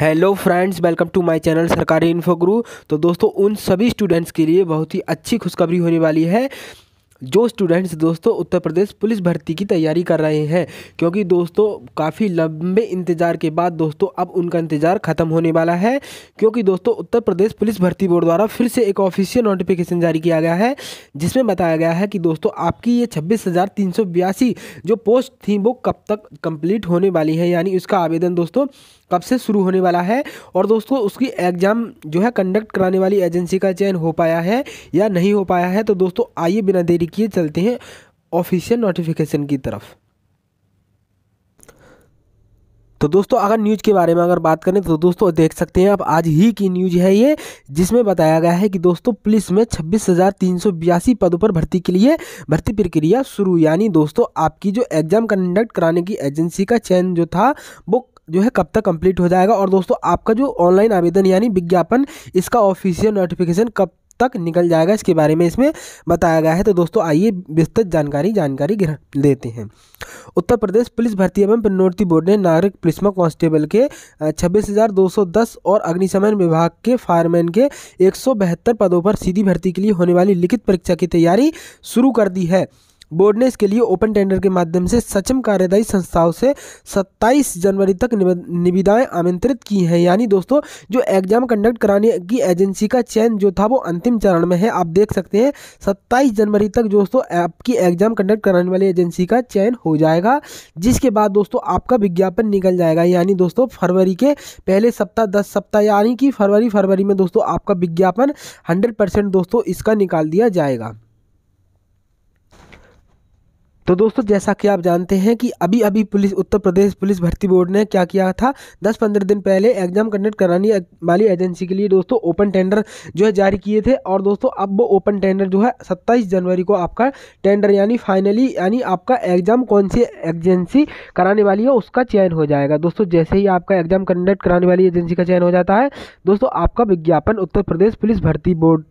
hello friends welcome to my channel Sarkari info Guru तो दोस्तों उन सभी स्टूडेंट्स के लिए बहुत ही अच्छी खुशखबरी होने वाली है जो स्टूडेंट्स दोस्तों उत्तर प्रदेश पुलिस भर्ती की तैयारी कर रहे हैं क्योंकि दोस्तों काफ़ी लंबे इंतज़ार के बाद दोस्तों अब उनका इंतज़ार ख़त्म होने वाला है क्योंकि दोस्तों उत्तर प्रदेश पुलिस भर्ती बोर्ड द्वारा फिर से एक ऑफिशियल नोटिफिकेशन जारी किया गया है जिसमें बताया गया है कि दोस्तों आपकी ये छब्बीस जो पोस्ट थी वो कब तक कम्प्लीट होने वाली है यानी उसका आवेदन दोस्तों कब से शुरू होने वाला है और दोस्तों उसकी एग्ज़ाम जो है कंडक्ट कराने वाली एजेंसी का चयन हो पाया है या नहीं हो पाया है तो दोस्तों आइए बिना देरी किए चलते हैं ऑफिशियल नोटिफिकेशन की तरफ तो दोस्तों अगर न्यूज़ के बारे में अगर बात करें तो दोस्तों देख सकते हैं आप आज ही की न्यूज़ है ये जिसमें बताया गया है कि दोस्तों पुलिस में छब्बीस हज़ार तीन सौ बयासी पदों पर भर्ती के लिए भर्ती प्रक्रिया शुरू यानी दोस्तों आपकी जो एग्ज़ाम कंडक्ट कराने की एजेंसी का चयन जो था वो जो है कब तक कंप्लीट हो जाएगा और दोस्तों आपका जो ऑनलाइन आवेदन यानी विज्ञापन इसका ऑफिशियल नोटिफिकेशन कब तक निकल जाएगा इसके बारे में इसमें बताया गया है तो दोस्तों आइए विस्तृत जानकारी जानकारी लेते हैं उत्तर प्रदेश पुलिस भर्ती एवं प्रोन्नति बोर्ड ने नागरिक पुलिस में कांस्टेबल के 26,210 और अग्निशमन विभाग के फायरमैन के एक पदों पर सीधी भर्ती के लिए होने वाली लिखित परीक्षा की तैयारी शुरू कर दी है बोर्ड ने इसके लिए ओपन टेंडर के माध्यम से सक्षम कार्यदायी संस्थाओं से 27 जनवरी तक निविदाएं आमंत्रित की हैं यानी दोस्तों जो एग्जाम कंडक्ट कराने की एजेंसी का चयन जो था वो अंतिम चरण में है आप देख सकते हैं 27 जनवरी तक दोस्तों आपकी एग्जाम कंडक्ट कराने वाली एजेंसी का चयन हो जाएगा जिसके बाद दोस्तों आपका विज्ञापन निकल जाएगा यानी दोस्तों फरवरी के पहले सप्ताह दस सप्ताह यानी कि फरवरी फरवरी में दोस्तों आपका विज्ञापन हंड्रेड दोस्तों इसका निकाल दिया जाएगा तो दोस्तों जैसा कि आप जानते हैं कि अभी अभी पुलिस उत्तर प्रदेश पुलिस भर्ती बोर्ड ने क्या किया था 10-15 दिन पहले एग्जाम कंडक्ट कराने वाली एजेंसी के लिए दोस्तों ओपन टेंडर जो है जारी किए थे और दोस्तों अब वो ओपन टेंडर जो है 27 जनवरी को आपका टेंडर यानी फाइनली यानी आपका एग्जाम कौन सी एजेंसी कराने वाली है उसका चयन हो जाएगा दोस्तों जैसे ही आपका एग्जाम कंडक्ट कराने वाली एजेंसी का चयन हो जाता है दोस्तों आपका विज्ञापन उत्तर प्रदेश पुलिस भर्ती बोर्ड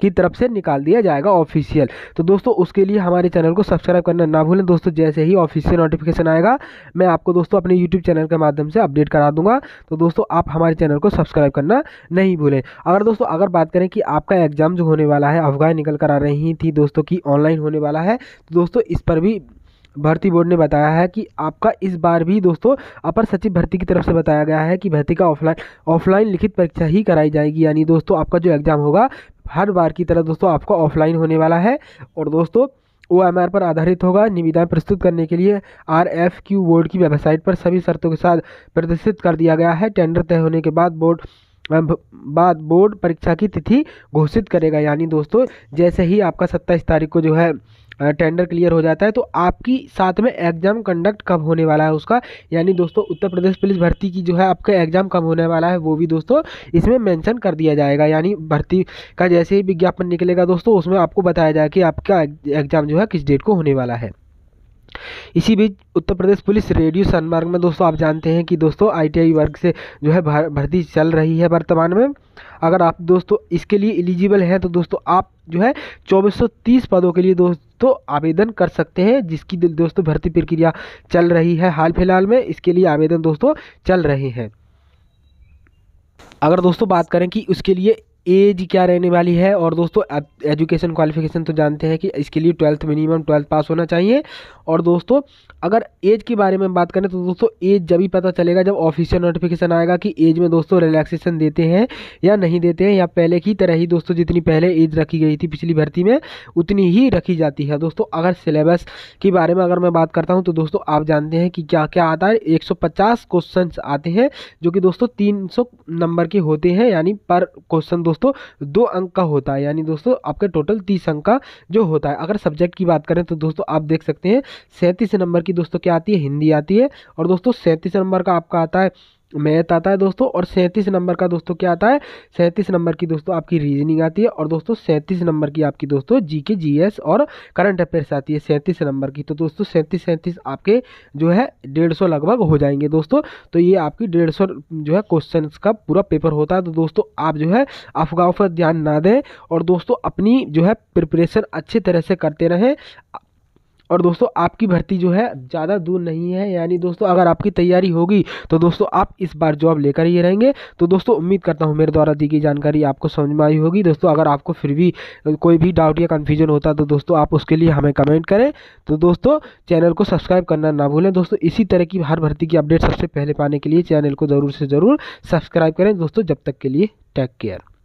की तरफ से निकाल दिया जाएगा ऑफिशियल तो दोस्तों उसके लिए हमारे चैनल को सब्सक्राइब करना ना भूलें दोस्तों जैसे ही ऑफिशियल नोटिफिकेशन आएगा मैं आपको दोस्तों अपने यूट्यूब चैनल के माध्यम से अपडेट करा दूंगा तो दोस्तों आप हमारे चैनल को सब्सक्राइब करना नहीं भूलें अगर दोस्तों अगर बात करें कि आपका एग्जाम जो होने वाला है अफगान निकल कर आ रही थी दोस्तों की ऑनलाइन होने वाला है तो दोस्तों इस पर भी भर्ती बोर्ड ने बताया है कि आपका इस बार भी दोस्तों अपर सचिव भर्ती की तरफ से बताया गया है कि भर्ती का ऑफलाइन ऑफलाइन लिखित परीक्षा ही कराई जाएगी यानी दोस्तों आपका जो एग्ज़ाम होगा हर बार की तरह दोस्तों आपका ऑफलाइन होने वाला है और दोस्तों ओ एम आर पर आधारित होगा निविदाएँ प्रस्तुत करने के लिए आर एफ क्यू बोर्ड की वेबसाइट पर सभी शर्तों के साथ प्रदर्शित कर दिया गया है टेंडर तय होने के बाद बोर्ड बाद बोर्ड परीक्षा की तिथि घोषित करेगा यानी दोस्तों जैसे ही आपका सत्ताईस तारीख को जो है टेंडर क्लियर हो जाता है तो आपकी साथ में एग्ज़ाम कंडक्ट कब होने वाला है उसका यानी दोस्तों उत्तर प्रदेश पुलिस भर्ती की जो है आपका एग्ज़ाम कब होने वाला है वो भी दोस्तों इसमें मेंशन कर दिया जाएगा यानी भर्ती का जैसे ही विज्ञापन निकलेगा दोस्तों उसमें आपको बताया जाएगा कि आपका एग्ज़ाम जो है किस डेट को होने वाला है इसी बीच उत्तर प्रदेश पुलिस रेडियो सनमार्ग में दोस्तों आप जानते हैं कि दोस्तों आईटीआई वर्ग से जो है भर्ती चल रही है वर्तमान में अगर आप दोस्तों इसके लिए एलिजिबल हैं तो दोस्तों आप जो है 2430 पदों के लिए दोस्तों आवेदन कर सकते हैं जिसकी दोस्तों भर्ती प्रक्रिया चल रही है हाल फिलहाल में इसके लिए आवेदन दोस्तों चल रहे हैं अगर दोस्तों बात करें कि उसके लिए एज क्या रहने वाली है और दोस्तों एजुकेशन क्वालिफिकेशन तो जानते हैं कि इसके लिए ट्वेल्थ मिनिमम ट्वेल्थ पास होना चाहिए और दोस्तों अगर एज के बारे में बात करें तो दोस्तों एज जब ही पता चलेगा जब ऑफिशियल नोटिफिकेशन आएगा कि एज में दोस्तों रिलैक्सेशन देते हैं या नहीं देते हैं या पहले की तरह ही दोस्तों जितनी पहले एज रखी गई थी पिछली भर्ती में उतनी ही रखी जाती है दोस्तों अगर सिलेबस के बारे में अगर मैं बात करता हूँ तो दोस्तों आप जानते हैं कि क्या क्या आता है एक क्वेश्चन आते हैं जो कि दोस्तों तीन नंबर के होते हैं यानी पर क्वेश्चन दोस्तों दो अंक का होता है यानी दोस्तों आपके टोटल तीस अंक का जो होता है अगर सब्जेक्ट की बात करें तो दोस्तों आप देख सकते हैं सैंतीस नंबर की दोस्तों क्या आती है हिंदी आती है और दोस्तों सैंतीस नंबर का आपका आता है मैथ आता है दोस्तों और सैंतीस नंबर का दोस्तों क्या आता है सैंतीस नंबर की दोस्तों आपकी रीजनिंग आती है और दोस्तों सैंतीस नंबर की आपकी दोस्तों जी के जी एस और करंट अफेयर्स आती है सैंतीस नंबर की तो दोस्तों सैंतीस सैंतीस आपके जो है डेढ़ सौ लगभग हो जाएंगे दोस्तों तो ये आपकी डेढ़ सौ जो है क्वेश्चन का पूरा पेपर होता है तो दोस्तों आप जो है अफवाहों पर ध्यान ना दें और दोस्तों अपनी जो है प्रिपरेशन अच्छी तरह से करते रहें और दोस्तों आपकी भर्ती जो है ज़्यादा दूर नहीं है यानी दोस्तों अगर आपकी तैयारी होगी तो दोस्तों आप इस बार जॉब लेकर ही रहेंगे तो दोस्तों उम्मीद करता हूँ मेरे द्वारा दी गई जानकारी आपको समझ में आई होगी दोस्तों अगर आपको फिर भी कोई भी डाउट या कन्फ्यूजन होता तो दोस्तों आप उसके लिए हमें कमेंट करें तो दोस्तों चैनल को सब्सक्राइब करना ना भूलें दोस्तों इसी तरह की हर भर्ती की अपडेट सबसे पहले पाने के लिए चैनल को ज़रूर से ज़रूर सब्सक्राइब करें दोस्तों जब तक के लिए टेक केयर